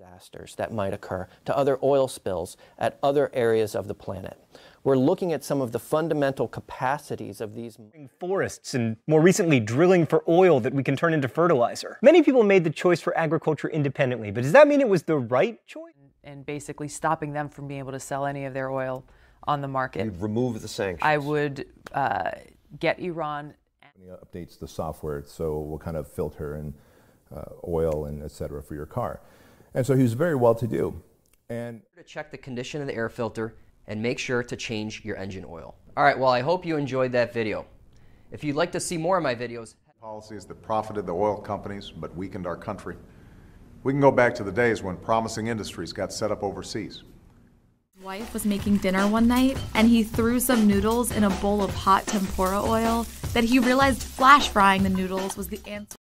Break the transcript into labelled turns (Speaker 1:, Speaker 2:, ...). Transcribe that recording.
Speaker 1: disasters that might occur, to other oil spills at other areas of the planet. We're looking at some of the fundamental
Speaker 2: capacities of these forests and more recently drilling for oil that we can turn into fertilizer. Many people made the choice for agriculture independently, but does that mean it was the right choice?
Speaker 3: And basically stopping them from being able to sell any of their oil on the market.
Speaker 4: You'd remove the sanctions.
Speaker 3: I would uh, get Iran.
Speaker 4: Updates the software, so we'll kind of filter and uh, oil and et cetera for your car. And so he was very well to do.
Speaker 5: And to check the condition of the air filter and make sure to change your engine oil. All right, well, I hope you enjoyed that video. If you'd like to see more of my videos,
Speaker 6: policies that profited the oil companies but weakened our country. We can go back to the days when promising industries got set up overseas.
Speaker 7: Wife was making dinner one night and he threw some noodles in a bowl of hot tempura oil that he realized flash frying the noodles was the answer.